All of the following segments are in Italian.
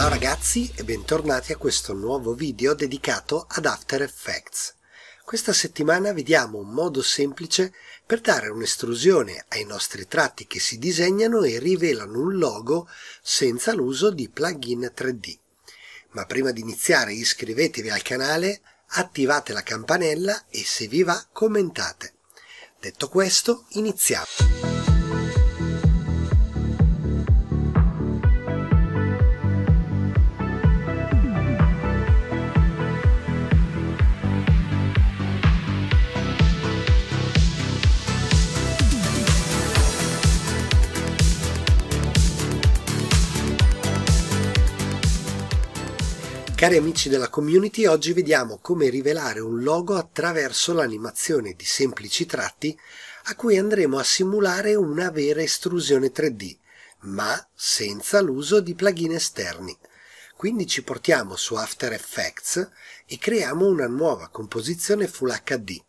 Ciao ragazzi e bentornati a questo nuovo video dedicato ad After Effects. Questa settimana vediamo un modo semplice per dare un'estrusione ai nostri tratti che si disegnano e rivelano un logo senza l'uso di plugin 3D. Ma prima di iniziare iscrivetevi al canale, attivate la campanella e se vi va commentate. Detto questo, iniziamo! Cari amici della community, oggi vediamo come rivelare un logo attraverso l'animazione di semplici tratti a cui andremo a simulare una vera estrusione 3D, ma senza l'uso di plugin esterni. Quindi ci portiamo su After Effects e creiamo una nuova composizione Full HD,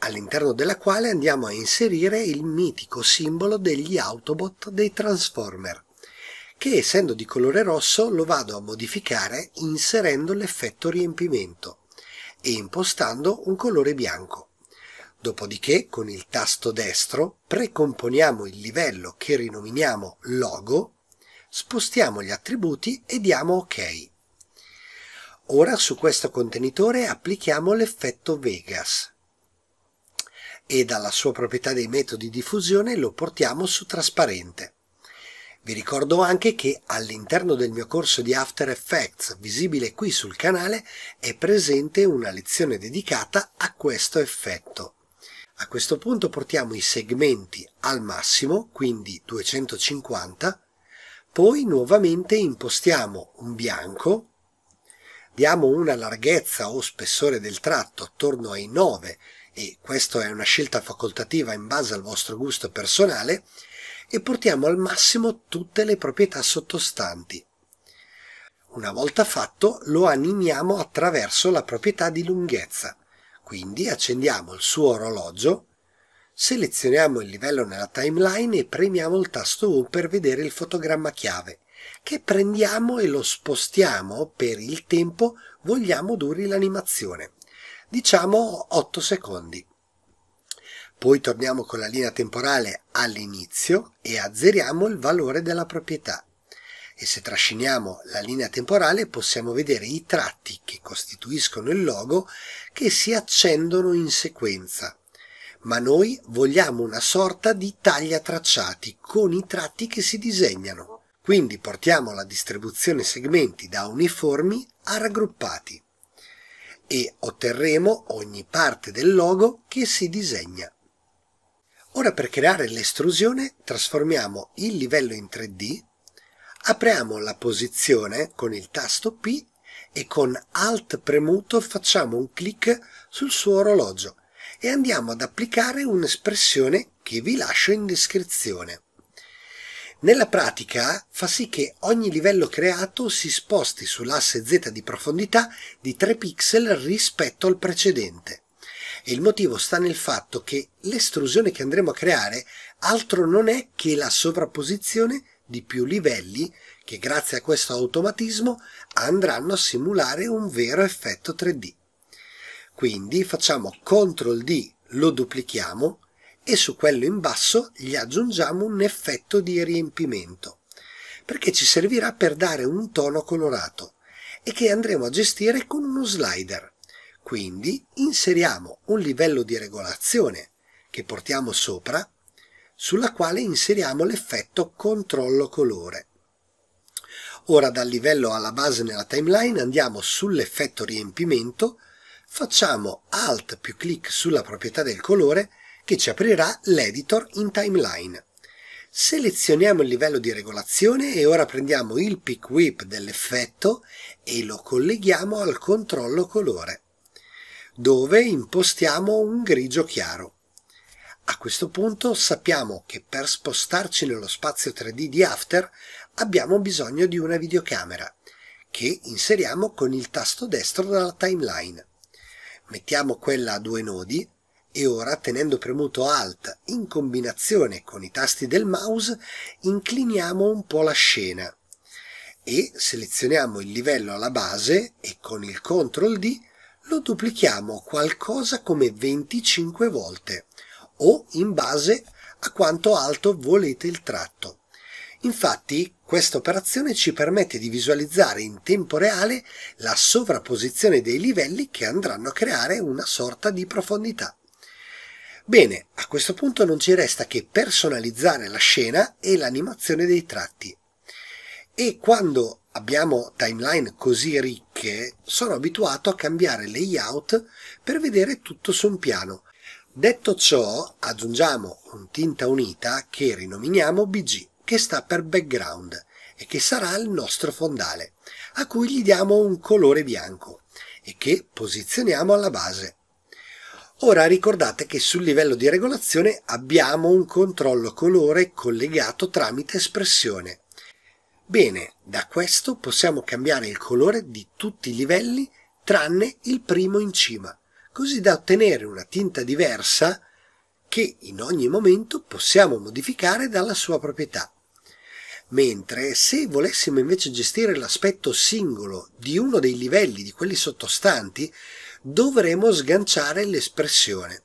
all'interno della quale andiamo a inserire il mitico simbolo degli Autobot dei Transformer che essendo di colore rosso lo vado a modificare inserendo l'effetto riempimento e impostando un colore bianco. Dopodiché con il tasto destro precomponiamo il livello che rinominiamo logo, spostiamo gli attributi e diamo ok. Ora su questo contenitore applichiamo l'effetto Vegas e dalla sua proprietà dei metodi di fusione lo portiamo su trasparente. Vi ricordo anche che all'interno del mio corso di After Effects, visibile qui sul canale, è presente una lezione dedicata a questo effetto. A questo punto portiamo i segmenti al massimo, quindi 250, poi nuovamente impostiamo un bianco, diamo una larghezza o spessore del tratto attorno ai 9 e questa è una scelta facoltativa in base al vostro gusto personale e portiamo al massimo tutte le proprietà sottostanti. Una volta fatto lo animiamo attraverso la proprietà di lunghezza, quindi accendiamo il suo orologio, selezioniamo il livello nella timeline e premiamo il tasto U per vedere il fotogramma chiave, che prendiamo e lo spostiamo per il tempo vogliamo duri l'animazione, diciamo 8 secondi. Poi torniamo con la linea temporale all'inizio e azzeriamo il valore della proprietà. E se trasciniamo la linea temporale possiamo vedere i tratti che costituiscono il logo che si accendono in sequenza. Ma noi vogliamo una sorta di taglia tracciati con i tratti che si disegnano. Quindi portiamo la distribuzione segmenti da uniformi a raggruppati e otterremo ogni parte del logo che si disegna. Ora per creare l'estrusione trasformiamo il livello in 3D, apriamo la posizione con il tasto P e con Alt premuto facciamo un clic sul suo orologio e andiamo ad applicare un'espressione che vi lascio in descrizione. Nella pratica fa sì che ogni livello creato si sposti sull'asse Z di profondità di 3 pixel rispetto al precedente. E il motivo sta nel fatto che l'estrusione che andremo a creare altro non è che la sovrapposizione di più livelli che grazie a questo automatismo andranno a simulare un vero effetto 3D. Quindi facciamo CTRL D, lo duplichiamo e su quello in basso gli aggiungiamo un effetto di riempimento perché ci servirà per dare un tono colorato e che andremo a gestire con uno slider. Quindi inseriamo un livello di regolazione che portiamo sopra, sulla quale inseriamo l'effetto controllo colore. Ora dal livello alla base nella timeline andiamo sull'effetto riempimento, facciamo Alt più clic sulla proprietà del colore che ci aprirà l'editor in timeline. Selezioniamo il livello di regolazione e ora prendiamo il pick whip dell'effetto e lo colleghiamo al controllo colore dove impostiamo un grigio chiaro. A questo punto sappiamo che per spostarci nello spazio 3D di After abbiamo bisogno di una videocamera, che inseriamo con il tasto destro dalla timeline. Mettiamo quella a due nodi e ora tenendo premuto Alt in combinazione con i tasti del mouse incliniamo un po' la scena e selezioniamo il livello alla base e con il CTRL D lo duplichiamo qualcosa come 25 volte o in base a quanto alto volete il tratto. Infatti questa operazione ci permette di visualizzare in tempo reale la sovrapposizione dei livelli che andranno a creare una sorta di profondità. Bene, a questo punto non ci resta che personalizzare la scena e l'animazione dei tratti. E quando abbiamo timeline così ricche, sono abituato a cambiare layout per vedere tutto su un piano. Detto ciò, aggiungiamo un tinta unita che rinominiamo BG, che sta per background e che sarà il nostro fondale, a cui gli diamo un colore bianco e che posizioniamo alla base. Ora ricordate che sul livello di regolazione abbiamo un controllo colore collegato tramite espressione. Bene, da questo possiamo cambiare il colore di tutti i livelli tranne il primo in cima, così da ottenere una tinta diversa che in ogni momento possiamo modificare dalla sua proprietà. Mentre se volessimo invece gestire l'aspetto singolo di uno dei livelli di quelli sottostanti, dovremo sganciare l'espressione.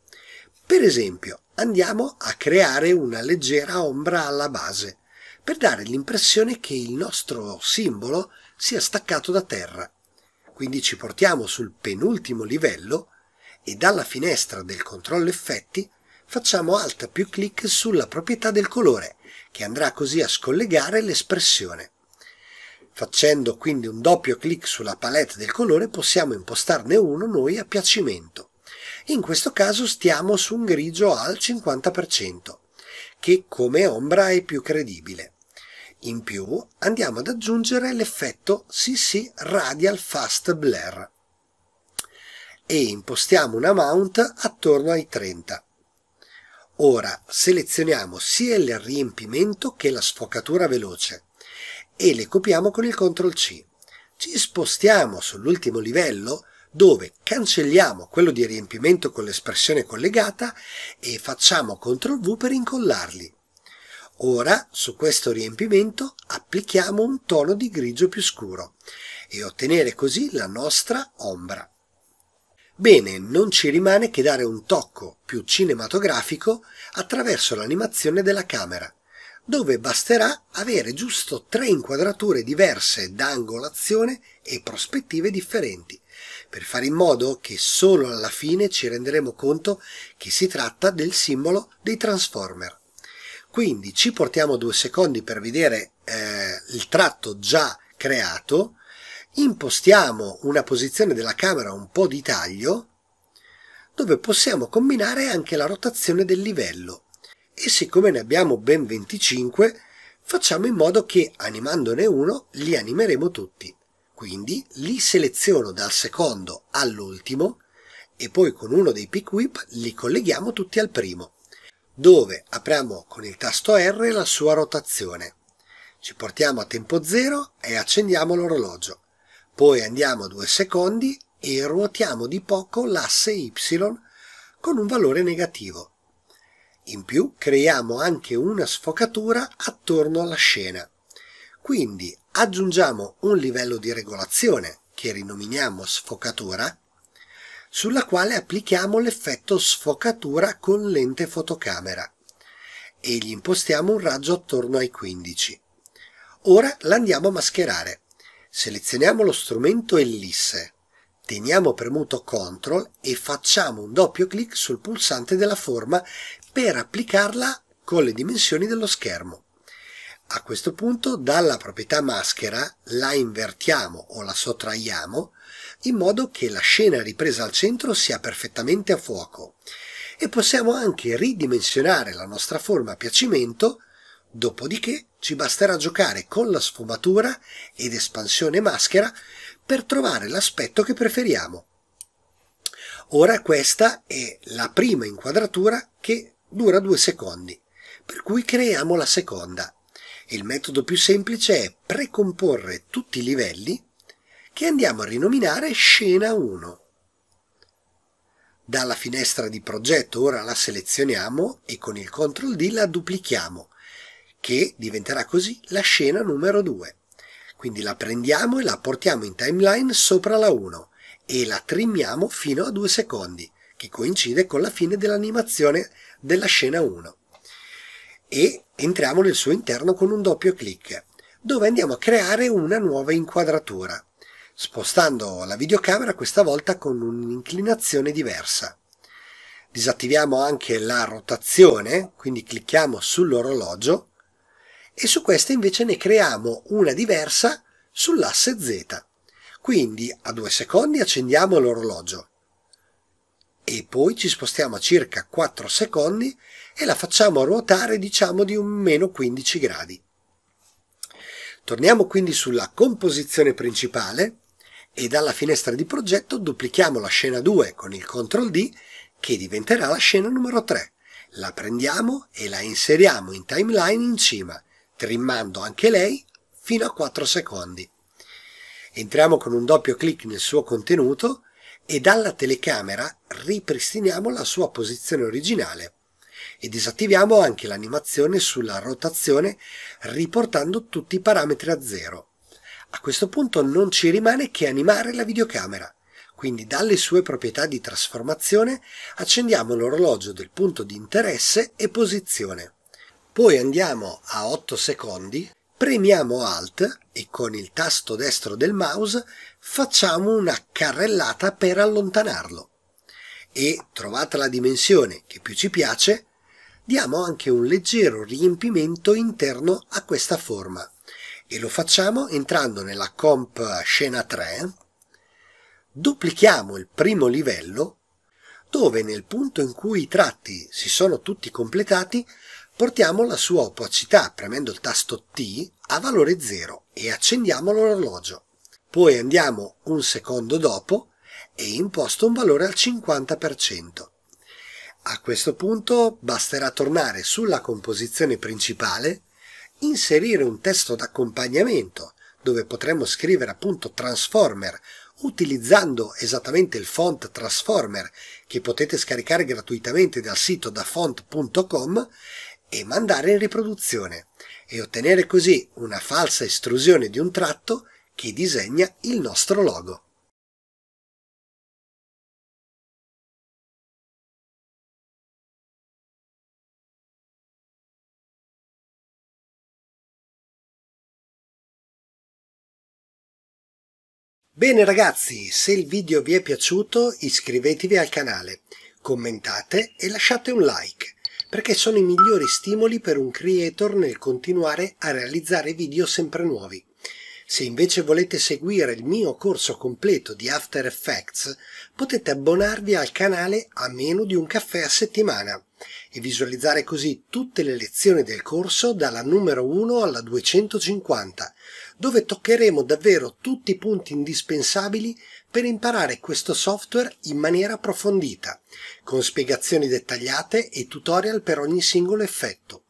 Per esempio, andiamo a creare una leggera ombra alla base per dare l'impressione che il nostro simbolo sia staccato da terra. Quindi ci portiamo sul penultimo livello e dalla finestra del controllo effetti facciamo alta più clic sulla proprietà del colore che andrà così a scollegare l'espressione. Facendo quindi un doppio clic sulla palette del colore possiamo impostarne uno noi a piacimento. In questo caso stiamo su un grigio al 50%, che come ombra è più credibile. In più andiamo ad aggiungere l'effetto CC Radial Fast Blur e impostiamo una mount attorno ai 30. Ora selezioniamo sia il riempimento che la sfocatura veloce e le copiamo con il CTRL C. Ci spostiamo sull'ultimo livello dove cancelliamo quello di riempimento con l'espressione collegata e facciamo CTRL V per incollarli. Ora su questo riempimento applichiamo un tono di grigio più scuro e ottenere così la nostra ombra. Bene, non ci rimane che dare un tocco più cinematografico attraverso l'animazione della camera, dove basterà avere giusto tre inquadrature diverse da angolazione e prospettive differenti, per fare in modo che solo alla fine ci renderemo conto che si tratta del simbolo dei Transformer. Quindi ci portiamo due secondi per vedere eh, il tratto già creato, impostiamo una posizione della camera un po' di taglio, dove possiamo combinare anche la rotazione del livello. E siccome ne abbiamo ben 25, facciamo in modo che animandone uno li animeremo tutti. Quindi li seleziono dal secondo all'ultimo e poi con uno dei pick whip li colleghiamo tutti al primo dove apriamo con il tasto R la sua rotazione. Ci portiamo a tempo 0 e accendiamo l'orologio. Poi andiamo 2 secondi e ruotiamo di poco l'asse Y con un valore negativo. In più creiamo anche una sfocatura attorno alla scena. Quindi aggiungiamo un livello di regolazione che rinominiamo sfocatura sulla quale applichiamo l'effetto sfocatura con lente fotocamera e gli impostiamo un raggio attorno ai 15. Ora l'andiamo a mascherare. Selezioniamo lo strumento ellisse, teniamo premuto CTRL e facciamo un doppio clic sul pulsante della forma per applicarla con le dimensioni dello schermo. A questo punto dalla proprietà maschera la invertiamo o la sottraiamo in modo che la scena ripresa al centro sia perfettamente a fuoco e possiamo anche ridimensionare la nostra forma a piacimento, dopodiché ci basterà giocare con la sfumatura ed espansione maschera per trovare l'aspetto che preferiamo. Ora questa è la prima inquadratura che dura due secondi, per cui creiamo la seconda. Il metodo più semplice è precomporre tutti i livelli che andiamo a rinominare scena 1. Dalla finestra di progetto ora la selezioniamo e con il CTRL D la duplichiamo, che diventerà così la scena numero 2. Quindi la prendiamo e la portiamo in timeline sopra la 1 e la trimmiamo fino a 2 secondi, che coincide con la fine dell'animazione della scena 1. E entriamo nel suo interno con un doppio clic, dove andiamo a creare una nuova inquadratura spostando la videocamera questa volta con un'inclinazione diversa. Disattiviamo anche la rotazione, quindi clicchiamo sull'orologio e su questa invece ne creiamo una diversa sull'asse Z. Quindi a due secondi accendiamo l'orologio e poi ci spostiamo a circa 4 secondi e la facciamo ruotare diciamo di un meno 15 gradi. Torniamo quindi sulla composizione principale e dalla finestra di progetto duplichiamo la scena 2 con il CTRL D che diventerà la scena numero 3. La prendiamo e la inseriamo in timeline in cima, trimmando anche lei fino a 4 secondi. Entriamo con un doppio clic nel suo contenuto e dalla telecamera ripristiniamo la sua posizione originale e disattiviamo anche l'animazione sulla rotazione riportando tutti i parametri a zero. A questo punto non ci rimane che animare la videocamera, quindi dalle sue proprietà di trasformazione accendiamo l'orologio del punto di interesse e posizione. Poi andiamo a 8 secondi, premiamo Alt e con il tasto destro del mouse facciamo una carrellata per allontanarlo. E trovata la dimensione che più ci piace, diamo anche un leggero riempimento interno a questa forma e lo facciamo entrando nella comp scena 3, duplichiamo il primo livello dove nel punto in cui i tratti si sono tutti completati portiamo la sua opacità premendo il tasto T a valore 0 e accendiamo l'orologio. Poi andiamo un secondo dopo e imposto un valore al 50%. A questo punto basterà tornare sulla composizione principale inserire un testo d'accompagnamento dove potremmo scrivere appunto Transformer utilizzando esattamente il font Transformer che potete scaricare gratuitamente dal sito da font.com e mandare in riproduzione e ottenere così una falsa estrusione di un tratto che disegna il nostro logo. Bene ragazzi, se il video vi è piaciuto iscrivetevi al canale, commentate e lasciate un like, perché sono i migliori stimoli per un creator nel continuare a realizzare video sempre nuovi. Se invece volete seguire il mio corso completo di After Effects, potete abbonarvi al canale a meno di un caffè a settimana e visualizzare così tutte le lezioni del corso dalla numero 1 alla 250 dove toccheremo davvero tutti i punti indispensabili per imparare questo software in maniera approfondita, con spiegazioni dettagliate e tutorial per ogni singolo effetto.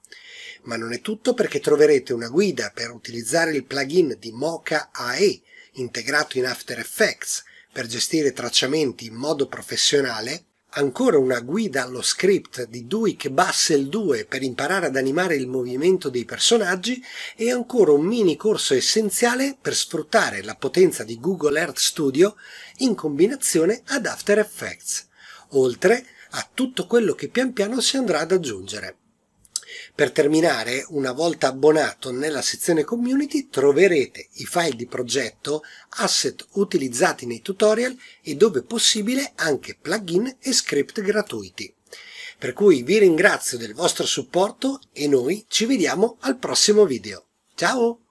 Ma non è tutto perché troverete una guida per utilizzare il plugin di Mocha AE integrato in After Effects per gestire tracciamenti in modo professionale ancora una guida allo script di Duik Bassel 2 per imparare ad animare il movimento dei personaggi e ancora un mini corso essenziale per sfruttare la potenza di Google Earth Studio in combinazione ad After Effects, oltre a tutto quello che pian piano si andrà ad aggiungere. Per terminare, una volta abbonato nella sezione community troverete i file di progetto, asset utilizzati nei tutorial e dove possibile anche plugin e script gratuiti. Per cui vi ringrazio del vostro supporto e noi ci vediamo al prossimo video. Ciao!